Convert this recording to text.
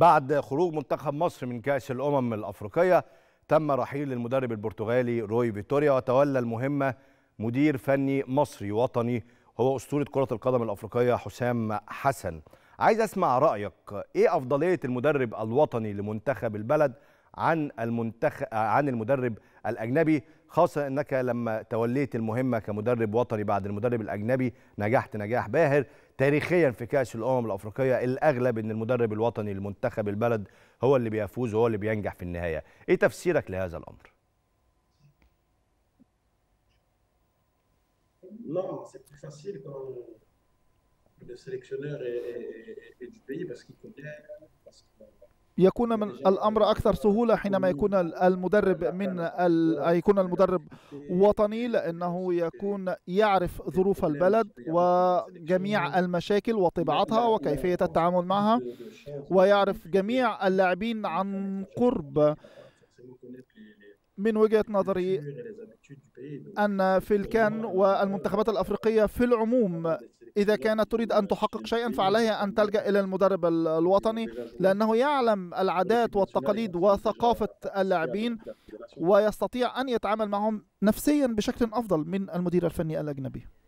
بعد خروج منتخب مصر من كأس الأمم الأفريقية تم رحيل المدرب البرتغالي روي فيتوريا وتولى المهمة مدير فني مصري وطني هو أسطورة كرة القدم الأفريقية حسام حسن عايز أسمع رأيك إيه أفضلية المدرب الوطني لمنتخب البلد عن المنتخب عن المدرب الأجنبي خاصة أنك لما توليت المهمة كمدرب وطني بعد المدرب الأجنبي نجحت نجاح باهر تاريخيا في كأس الأمم الأفريقية الأغلب أن المدرب الوطني لمنتخب البلد هو اللي بيفوز وهو اللي بينجح في النهاية إيه تفسيرك لهذا الأمر؟ Non, c'est plus facile quand le sélectionneur est, est, est, est du pays parce qu'il connaît, parce que يكون من الأمر أكثر سهولة حينما يكون المدرب من ال... يكون المدرب وطني لأنه يكون يعرف ظروف البلد وجميع المشاكل وطباعتها وكيفية التعامل معها ويعرف جميع اللاعبين عن قرب من وجهة نظري أن في الكان والمنتخبات الأفريقية في العموم إذا كانت تريد أن تحقق شيئا فعليها أن تلجأ إلى المدرب الوطني لأنه يعلم العادات والتقاليد وثقافة اللاعبين ويستطيع أن يتعامل معهم نفسيا بشكل أفضل من المدير الفني الأجنبي